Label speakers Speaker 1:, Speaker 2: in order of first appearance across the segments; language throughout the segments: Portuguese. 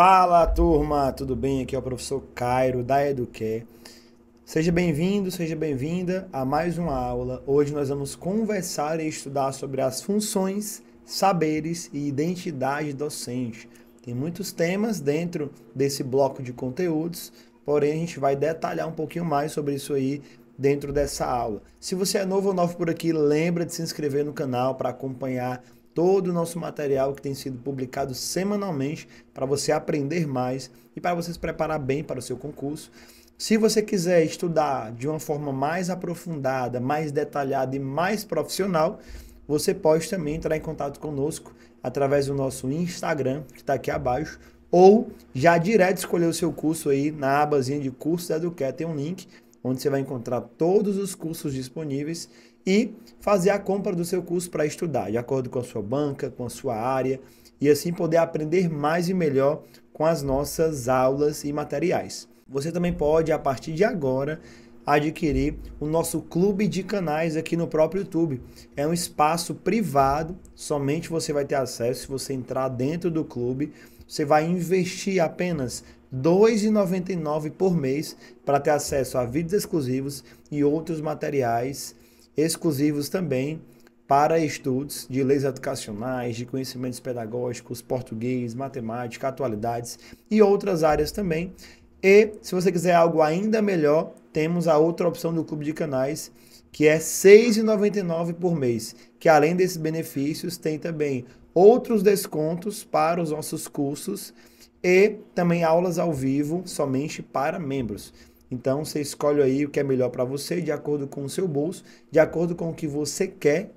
Speaker 1: Fala turma, tudo bem? Aqui é o professor Cairo da Eduquer. Seja bem-vindo, seja bem-vinda a mais uma aula. Hoje nós vamos conversar e estudar sobre as funções, saberes e identidade docente. Tem muitos temas dentro desse bloco de conteúdos, porém a gente vai detalhar um pouquinho mais sobre isso aí dentro dessa aula. Se você é novo ou novo por aqui, lembra de se inscrever no canal para acompanhar todo o nosso material que tem sido publicado semanalmente para você aprender mais e para você se preparar bem para o seu concurso. Se você quiser estudar de uma forma mais aprofundada, mais detalhada e mais profissional, você pode também entrar em contato conosco através do nosso Instagram, que está aqui abaixo, ou já direto escolher o seu curso aí na abazinha de cursos da Educare, tem um link onde você vai encontrar todos os cursos disponíveis e fazer a compra do seu curso para estudar, de acordo com a sua banca, com a sua área, e assim poder aprender mais e melhor com as nossas aulas e materiais. Você também pode, a partir de agora, adquirir o nosso clube de canais aqui no próprio YouTube. É um espaço privado, somente você vai ter acesso se você entrar dentro do clube. Você vai investir apenas R$ 2,99 por mês para ter acesso a vídeos exclusivos e outros materiais exclusivos também para estudos de leis educacionais, de conhecimentos pedagógicos, português, matemática, atualidades e outras áreas também. E se você quiser algo ainda melhor, temos a outra opção do clube de canais, que é R$ 6,99 por mês, que além desses benefícios tem também outros descontos para os nossos cursos e também aulas ao vivo somente para membros. Então você escolhe aí o que é melhor para você, de acordo com o seu bolso, de acordo com o que você quer,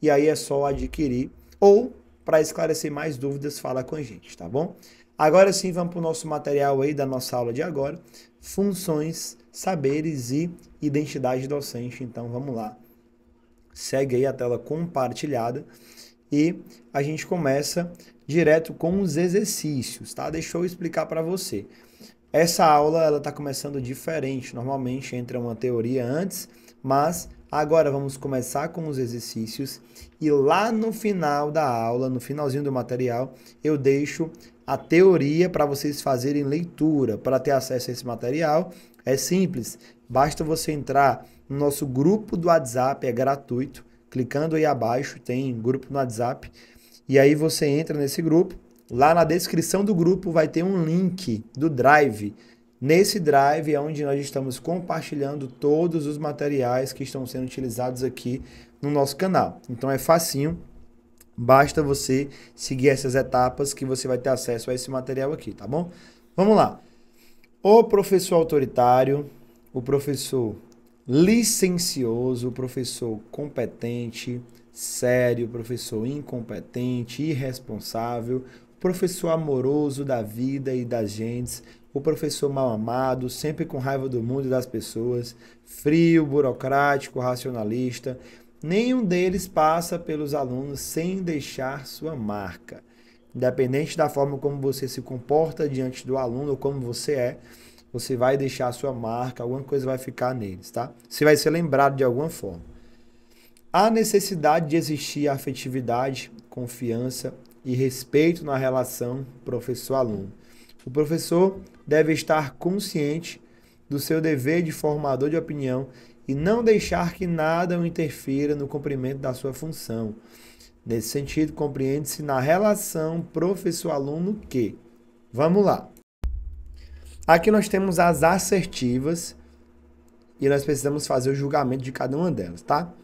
Speaker 1: e aí é só adquirir. Ou, para esclarecer mais dúvidas, fala com a gente, tá bom? Agora sim, vamos para o nosso material aí da nossa aula de agora: funções, saberes e identidade docente. Então vamos lá. Segue aí a tela compartilhada e a gente começa direto com os exercícios, tá? Deixa eu explicar para você. Essa aula ela está começando diferente. Normalmente entra uma teoria antes, mas agora vamos começar com os exercícios e lá no final da aula, no finalzinho do material, eu deixo a teoria para vocês fazerem leitura. Para ter acesso a esse material é simples, basta você entrar no nosso grupo do WhatsApp, é gratuito. Clicando aí abaixo tem grupo no WhatsApp e aí você entra nesse grupo Lá na descrição do grupo vai ter um link do Drive. Nesse Drive é onde nós estamos compartilhando todos os materiais que estão sendo utilizados aqui no nosso canal. Então é facinho, basta você seguir essas etapas que você vai ter acesso a esse material aqui, tá bom? Vamos lá. O professor autoritário, o professor licencioso, o professor competente, sério, professor incompetente, irresponsável, professor amoroso da vida e das gentes, o professor mal amado, sempre com raiva do mundo e das pessoas, frio, burocrático, racionalista. Nenhum deles passa pelos alunos sem deixar sua marca. Independente da forma como você se comporta diante do aluno ou como você é, você vai deixar sua marca, alguma coisa vai ficar neles, tá? Você vai ser lembrado de alguma forma. A necessidade de existir afetividade, confiança, e respeito na relação professor-aluno. O professor deve estar consciente do seu dever de formador de opinião e não deixar que nada o interfira no cumprimento da sua função. Nesse sentido, compreende-se na relação professor-aluno que. Vamos lá. Aqui nós temos as assertivas e nós precisamos fazer o julgamento de cada uma delas, tá?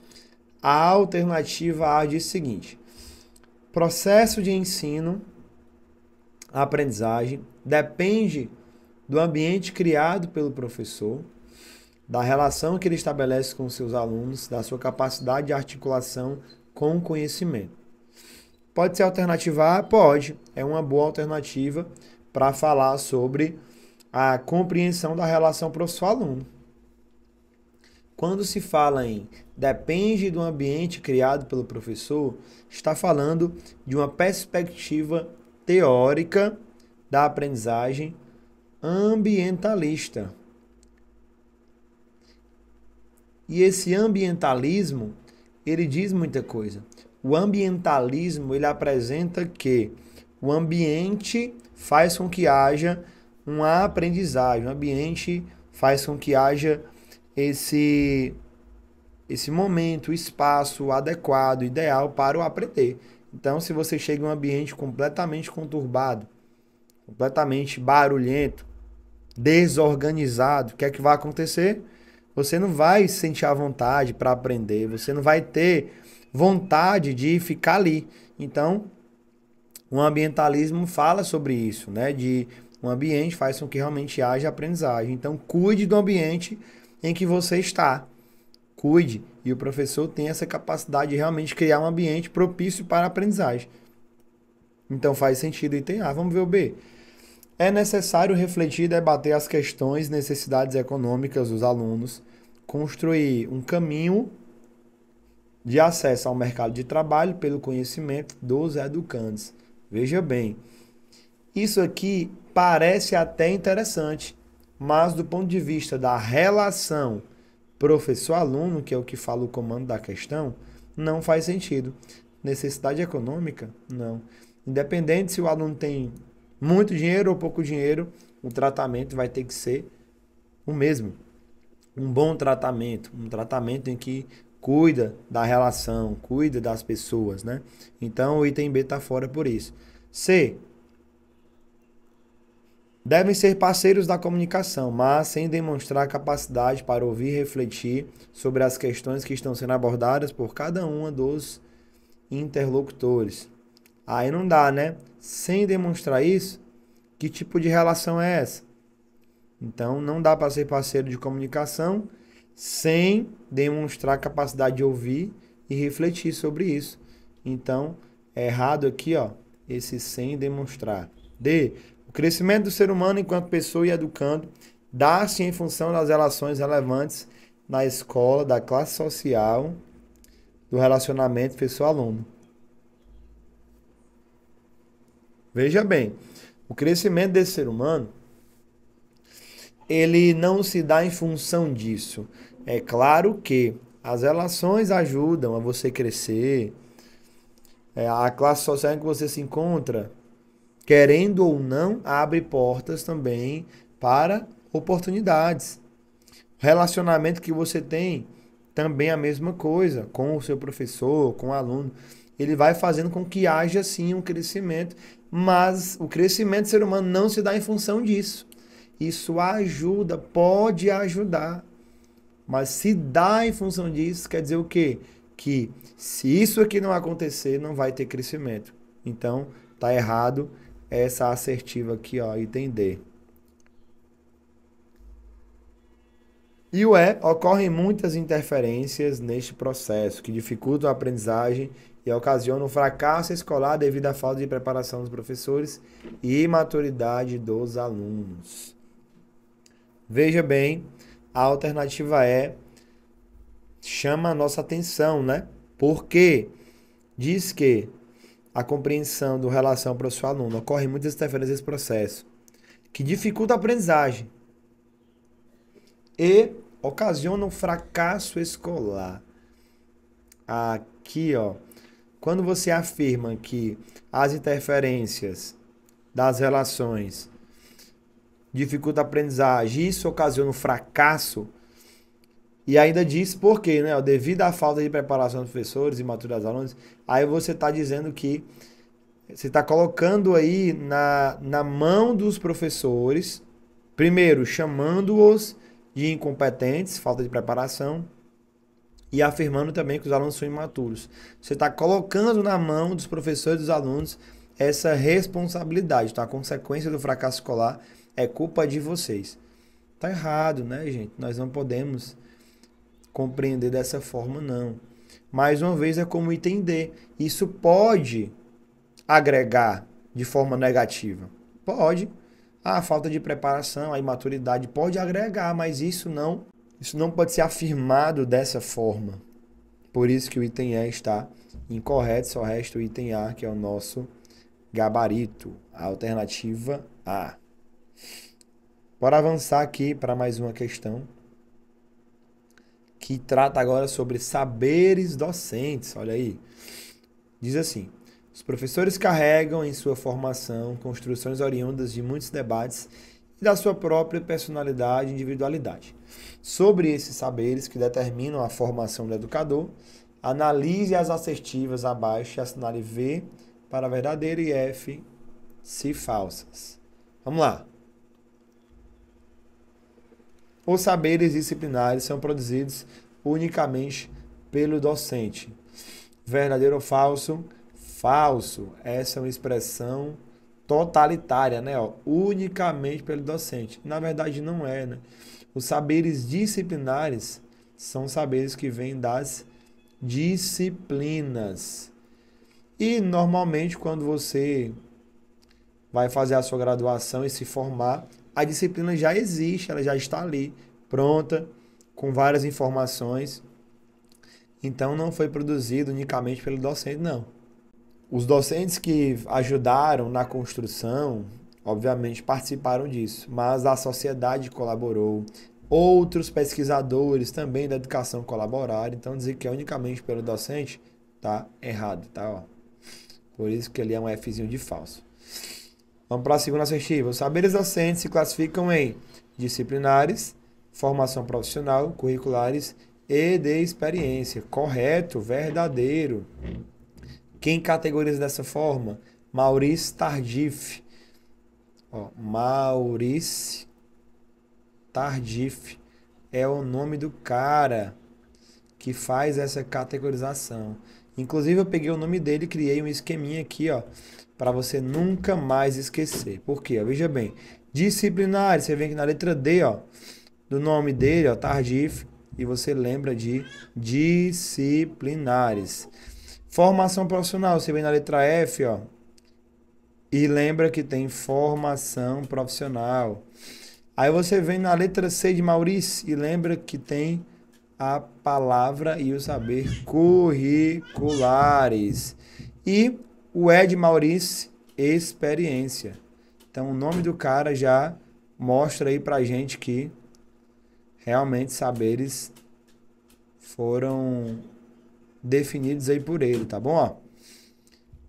Speaker 1: A alternativa A diz o seguinte: processo de ensino, aprendizagem, depende do ambiente criado pelo professor, da relação que ele estabelece com seus alunos, da sua capacidade de articulação com o conhecimento. Pode ser alternativa A? Pode. É uma boa alternativa para falar sobre a compreensão da relação professor-aluno. Quando se fala em depende do ambiente criado pelo professor, está falando de uma perspectiva teórica da aprendizagem ambientalista. E esse ambientalismo, ele diz muita coisa. O ambientalismo, ele apresenta que o ambiente faz com que haja uma aprendizagem, o ambiente faz com que haja esse esse momento, espaço adequado, ideal para o aprender. Então, se você chega em um ambiente completamente conturbado, completamente barulhento, desorganizado, o que é que vai acontecer? Você não vai sentir a vontade para aprender, você não vai ter vontade de ficar ali. Então, o ambientalismo fala sobre isso, né? De um ambiente faz com que realmente haja aprendizagem. Então, cuide do ambiente em que você está. Cuide, e o professor tem essa capacidade de realmente criar um ambiente propício para a aprendizagem. Então faz sentido item A. Vamos ver o B. É necessário refletir e debater as questões e necessidades econômicas dos alunos, construir um caminho de acesso ao mercado de trabalho pelo conhecimento dos educantes. Veja bem, isso aqui parece até interessante, mas do ponto de vista da relação professor-aluno, que é o que fala o comando da questão, não faz sentido. Necessidade econômica? Não. Independente se o aluno tem muito dinheiro ou pouco dinheiro, o tratamento vai ter que ser o mesmo. Um bom tratamento, um tratamento em que cuida da relação, cuida das pessoas, né? Então o item B está fora por isso. C. Devem ser parceiros da comunicação, mas sem demonstrar capacidade para ouvir e refletir sobre as questões que estão sendo abordadas por cada um dos interlocutores. Aí não dá, né? Sem demonstrar isso, que tipo de relação é essa? Então não dá para ser parceiro de comunicação sem demonstrar capacidade de ouvir e refletir sobre isso. Então é errado aqui, ó, esse sem demonstrar. D. O crescimento do ser humano enquanto pessoa e educando dá-se em função das relações relevantes na escola, da classe social, do relacionamento pessoa-aluno. Veja bem, o crescimento desse ser humano ele não se dá em função disso. É claro que as relações ajudam a você crescer, é, a classe social em que você se encontra querendo ou não, abre portas também para oportunidades. Relacionamento que você tem também a mesma coisa, com o seu professor, com o aluno. Ele vai fazendo com que haja sim um crescimento, mas o crescimento do ser humano não se dá em função disso. Isso ajuda, pode ajudar, mas se dá em função disso, quer dizer o quê? Que se isso aqui não acontecer, não vai ter crescimento. Então, tá errado é essa assertiva aqui, ó, item D. E o E, ocorrem muitas interferências neste processo, que dificultam a aprendizagem e ocasionam fracasso escolar devido à falta de preparação dos professores e imaturidade dos alunos. Veja bem, a alternativa E chama a nossa atenção, né? Porque diz que a compreensão do relação seu aluno Ocorrem muitas interferências nesse processo, que dificulta a aprendizagem e ocasiona um fracasso escolar. Aqui, ó, quando você afirma que as interferências das relações dificulta a aprendizagem, isso ocasiona um fracasso, e ainda diz por quê, né? Devido à falta de preparação dos professores e maturidade dos alunos, aí você está dizendo que você está colocando aí na, na mão dos professores, primeiro, chamando-os de incompetentes, falta de preparação, e afirmando também que os alunos são imaturos. Você está colocando na mão dos professores e dos alunos essa responsabilidade, tá? A consequência do fracasso escolar é culpa de vocês. Tá errado, né, gente? Nós não podemos compreender dessa forma, não. Mais uma vez, é como entender. Isso pode agregar de forma negativa. Pode. A falta de preparação, a imaturidade pode agregar, mas isso não, isso não pode ser afirmado dessa forma. Por isso que o item E está incorreto, só resta o item A, que é o nosso gabarito, a alternativa A. Bora avançar aqui para mais uma questão que trata agora sobre saberes docentes. Olha aí. Diz assim: os professores carregam em sua formação construções oriundas de muitos debates e da sua própria personalidade e individualidade. Sobre esses saberes que determinam a formação do educador, analise as assertivas abaixo e assinale V para verdadeiro e F se falsas. Vamos lá. Os saberes disciplinares são produzidos unicamente pelo docente. Verdadeiro ou falso? Falso. Essa é uma expressão totalitária, né? Ó, unicamente pelo docente. Na verdade, não é, né? Os saberes disciplinares são saberes que vêm das disciplinas. E normalmente, quando você vai fazer a sua graduação e se formar, a disciplina já existe, ela já está ali, pronta, com várias informações. Então não foi produzido unicamente pelo docente, não. Os docentes que ajudaram na construção, obviamente, participaram disso, mas a sociedade colaborou, outros pesquisadores também da educação colaboraram, então dizer que é unicamente pelo docente tá errado, tá? Ó. Por isso que ele é um Fzinho de falso. Vamos para a segunda assertiva. Os saberes docentes se classificam em disciplinares, formação profissional, curriculares e de experiência. Correto, verdadeiro. Quem categoriza dessa forma? Maurício Tardif. Ó, Maurício Tardif é o nome do cara que faz essa categorização. Inclusive eu peguei o nome dele e criei um esqueminha aqui, ó, para você nunca mais esquecer. Por quê? Veja bem, disciplinar, você vem aqui na letra D, ó, do nome dele, ó, Tardif, e você lembra de disciplinares. Formação profissional, você vem na letra F, ó, e lembra que tem formação profissional. Aí você vem na letra C de Maurício e lembra que tem a palavra e o saber curriculares. E o Ed Maurício, experiência. Então, o nome do cara já mostra aí pra gente que realmente saberes foram definidos aí por ele, tá bom? Ó,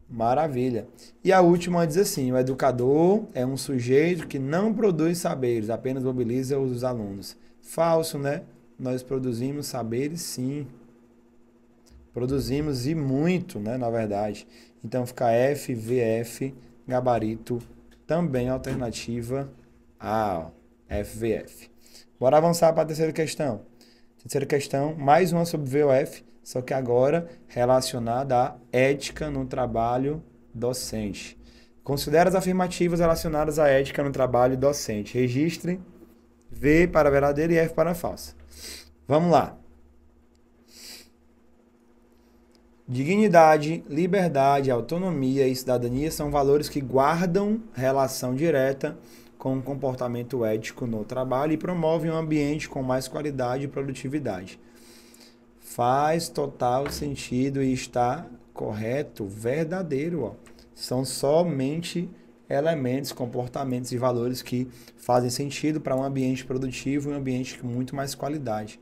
Speaker 1: maravilha. E a última diz assim: o educador é um sujeito que não produz saberes, apenas mobiliza os alunos. Falso, né? Nós produzimos saberes sim. Produzimos e muito, né, na verdade. Então fica F, VF, gabarito, também alternativa A, FVF. Bora avançar para a terceira questão. Terceira questão, mais uma sobre VOF, só que agora relacionada à ética no trabalho docente. Considere as afirmativas relacionadas à ética no trabalho docente. Registre V para verdadeira e F para falsa. Vamos lá. Dignidade, liberdade, autonomia e cidadania são valores que guardam relação direta com o comportamento ético no trabalho e promovem um ambiente com mais qualidade e produtividade. Faz total sentido e está correto, verdadeiro. Ó. São somente elementos, comportamentos e valores que fazem sentido para um ambiente produtivo e um ambiente com muito mais qualidade.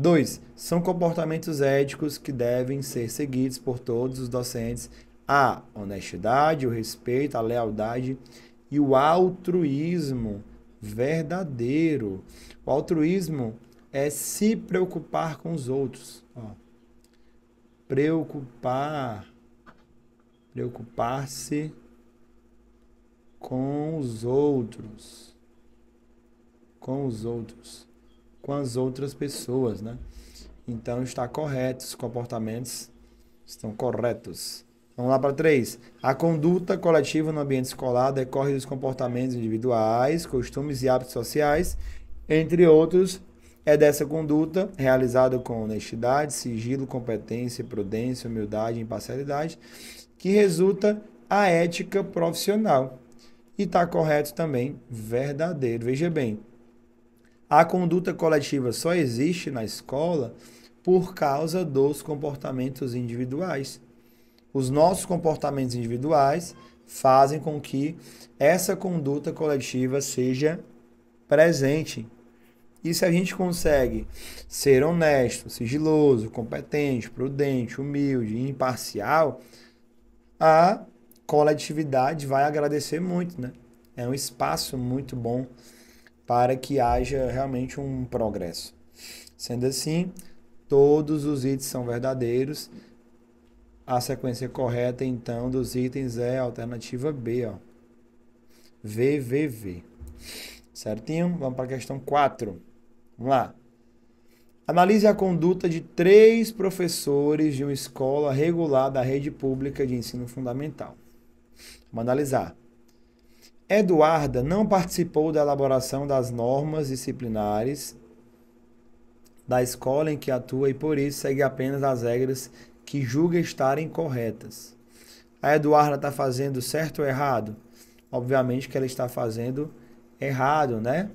Speaker 1: Dois São comportamentos éticos que devem ser seguidos por todos os docentes: a honestidade, o respeito, a lealdade e o altruísmo verdadeiro. O altruísmo é se preocupar com os outros. Ó. Preocupar. Preocupar-se com os outros. Com os outros com as outras pessoas, né? Então está correto, os comportamentos estão corretos. Vamos lá para três. A conduta coletiva no ambiente escolar decorre dos comportamentos individuais, costumes e hábitos sociais, entre outros. É dessa conduta, realizada com honestidade, sigilo, competência, prudência, humildade imparcialidade, que resulta a ética profissional. E está correto também, verdadeiro. Veja bem, a conduta coletiva só existe na escola por causa dos comportamentos individuais. Os nossos comportamentos individuais fazem com que essa conduta coletiva seja presente. E se a gente consegue ser honesto, sigiloso, competente, prudente, humilde, imparcial, a coletividade vai agradecer muito, né? É um espaço muito bom para que haja realmente um progresso. Sendo assim, todos os itens são verdadeiros. A sequência correta, então, dos itens é a alternativa B, ó. VVV. Certinho? Vamos para a questão 4. Vamos lá. Analise a conduta de três professores de uma escola regular da rede pública de ensino fundamental. Vamos analisar. Eduarda não participou da elaboração das normas disciplinares da escola em que atua e por isso segue apenas as regras que julga estarem corretas. A Eduarda está fazendo certo ou errado? Obviamente que ela está fazendo errado, né?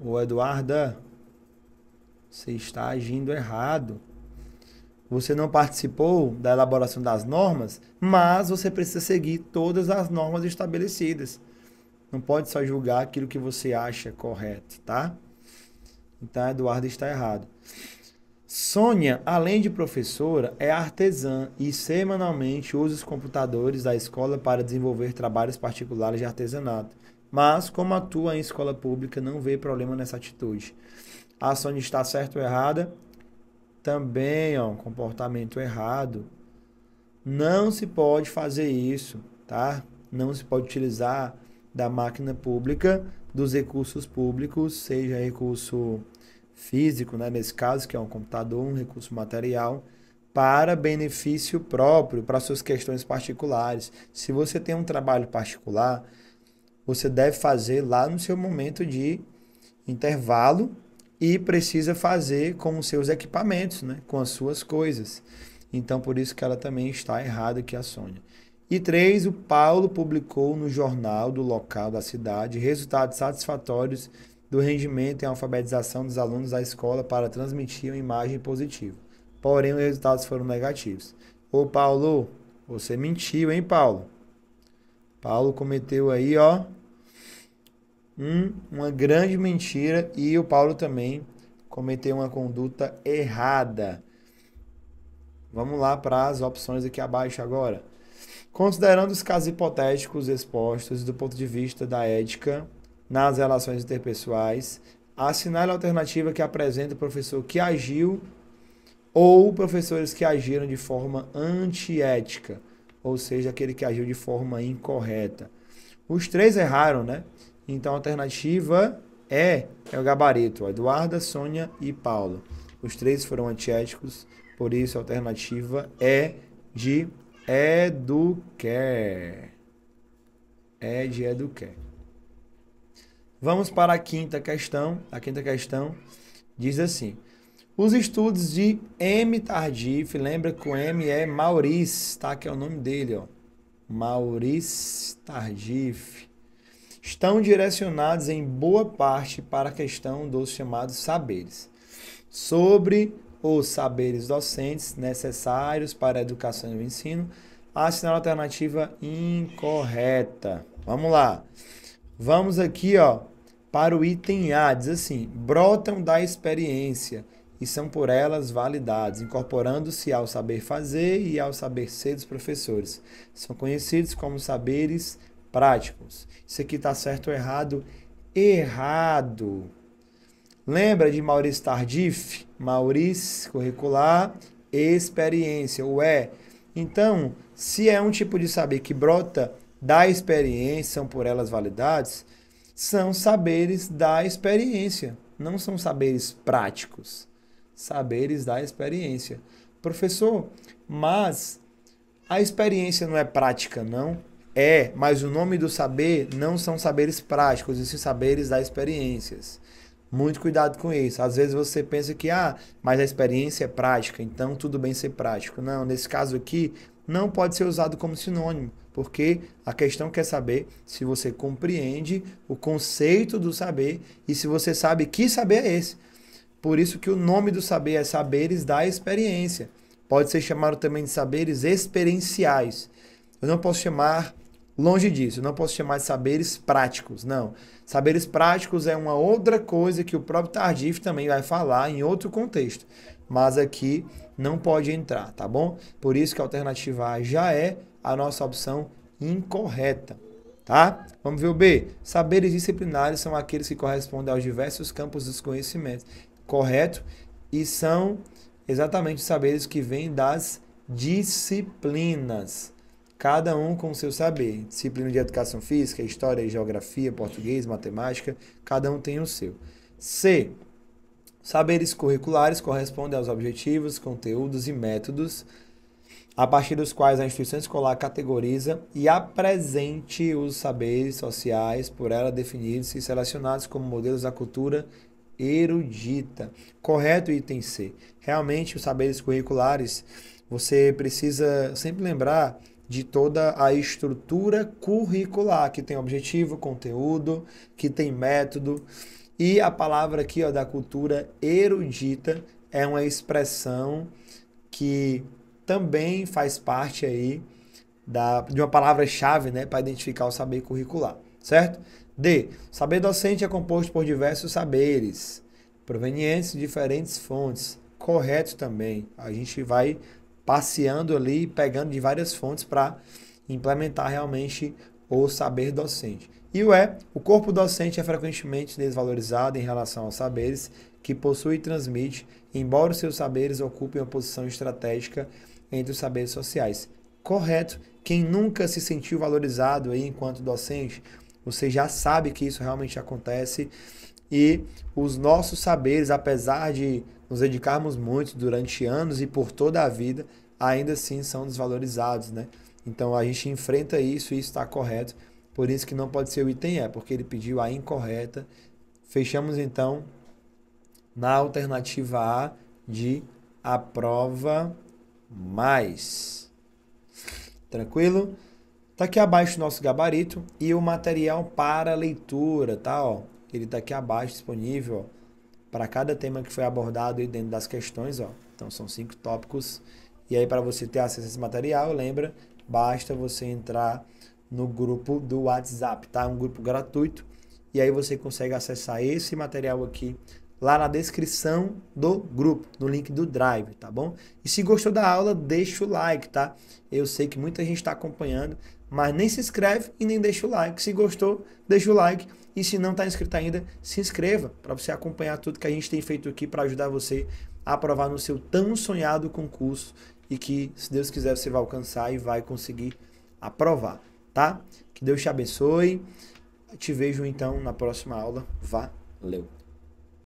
Speaker 1: O Eduarda, você está agindo errado. Você não participou da elaboração das normas, mas você precisa seguir todas as normas estabelecidas. Não pode só julgar aquilo que você acha correto, tá? Então, Eduardo está errado. Sônia, além de professora, é artesã e semanalmente usa os computadores da escola para desenvolver trabalhos particulares de artesanato. Mas, como atua em escola pública, não vê problema nessa atitude. A Sônia está certa ou errada? Também, ó, comportamento errado. Não se pode fazer isso, tá? Não se pode utilizar da máquina pública, dos recursos públicos, seja recurso físico, né, nesse caso, que é um computador, um recurso material, para benefício próprio, para suas questões particulares. Se você tem um trabalho particular, você deve fazer lá no seu momento de intervalo e precisa fazer com os seus equipamentos, né, com as suas coisas. Então, por isso que ela também está errada aqui, é a Sônia. E três, o Paulo publicou no jornal do local da cidade resultados satisfatórios do rendimento e alfabetização dos alunos da escola para transmitir uma imagem positiva. Porém, os resultados foram negativos. Ô Paulo, você mentiu, hein, Paulo? Paulo cometeu aí, ó, um, uma grande mentira e o Paulo também cometeu uma conduta errada. Vamos lá para as opções aqui abaixo agora. Considerando os casos hipotéticos expostos do ponto de vista da ética nas relações interpessoais, assinale a alternativa que apresenta o professor que agiu ou professores que agiram de forma antiética, ou seja, aquele que agiu de forma incorreta. Os três erraram, né? Então a alternativa é, é o gabarito, Eduarda, Sônia e Paulo. Os três foram antiéticos, por isso a alternativa é de Educare. É de Educare. Vamos para a quinta questão. A quinta questão diz assim: Os estudos de M. Tardif, lembra que o M é Maurice, tá? Que é o nome dele, ó. Maurice Tardif. Estão direcionados em boa parte para a questão dos chamados saberes sobre os saberes docentes necessários para a educação e o ensino, assinala a alternativa incorreta. Vamos lá. Vamos aqui, ó, para o item A, diz assim: brotam da experiência e são por elas validados, incorporando-se ao saber fazer e ao saber ser dos professores. São conhecidos como saberes práticos. Isso aqui está certo ou errado? Errado. Lembra de Maurício Tardif? Maurício curricular, experiência, o é. Então, se é um tipo de saber que brota da experiência, são por elas validades, são saberes da experiência, não são saberes práticos. Saberes da experiência. Professor, mas a experiência não é prática, não? É, mas o nome do saber não são saberes práticos, e sim saberes da experiências. Muito cuidado com isso. Às vezes você pensa que, ah, mas a experiência é prática, então tudo bem ser prático. Não, nesse caso aqui, não pode ser usado como sinônimo, porque a questão quer saber se você compreende o conceito do saber e se você sabe que saber é esse. Por isso que o nome do saber é saberes da experiência. Pode ser chamado também de saberes experienciais. Eu não posso chamar Longe disso, não posso chamar de saberes práticos, não. Saberes práticos é uma outra coisa que o próprio Tardif também vai falar em outro contexto, mas aqui não pode entrar, tá bom? Por isso que a alternativa A já é a nossa opção incorreta, tá? Vamos ver o B. Saberes disciplinares são aqueles que correspondem aos diversos campos dos conhecimentos, correto? E são exatamente os saberes que vêm das disciplinas cada um com seu saber. Disciplina de educação física, história, geografia, português, matemática, cada um tem o seu. C. Saberes curriculares correspondem aos objetivos, conteúdos e métodos a partir dos quais a instituição escolar categoriza e apresente os saberes sociais por ela definidos e selecionados como modelos da cultura erudita. Correto, item C. Realmente, os saberes curriculares, você precisa sempre lembrar de toda a estrutura curricular, que tem objetivo, conteúdo, que tem método. E a palavra aqui ó, da cultura erudita é uma expressão que também faz parte aí da, de uma palavra-chave né, para identificar o saber curricular, certo? D. Saber docente é composto por diversos saberes, provenientes de diferentes fontes. Correto também. A gente vai passeando ali, pegando de várias fontes para implementar realmente o saber docente. E o E, é, o corpo docente é frequentemente desvalorizado em relação aos saberes que possui e transmite, embora os seus saberes ocupem uma posição estratégica entre os saberes sociais. Correto, quem nunca se sentiu valorizado aí enquanto docente, você já sabe que isso realmente acontece e os nossos saberes, apesar de nos dedicarmos muito durante anos e por toda a vida, ainda assim são desvalorizados, né? Então a gente enfrenta isso e isso está correto. Por isso que não pode ser o item é, porque ele pediu a incorreta. Fechamos então na alternativa A de aprova mais. Tranquilo? Tá aqui abaixo o nosso gabarito e o material para leitura, tá? Ó, ele tá aqui abaixo disponível. Ó para cada tema que foi abordado e dentro das questões, ó. Então são cinco tópicos. E aí para você ter acesso a esse material, lembra, basta você entrar no grupo do WhatsApp, tá? Um grupo gratuito. E aí você consegue acessar esse material aqui lá na descrição do grupo, no link do Drive, tá bom? E se gostou da aula, deixa o like, tá? Eu sei que muita gente está acompanhando, mas nem se inscreve e nem deixa o like. Se gostou, deixa o like. E se não está inscrito ainda, se inscreva para você acompanhar tudo que a gente tem feito aqui para ajudar você a aprovar no seu tão sonhado concurso e que, se Deus quiser, você vai alcançar e vai conseguir aprovar, tá? Que Deus te abençoe. Te vejo então na próxima aula. Valeu!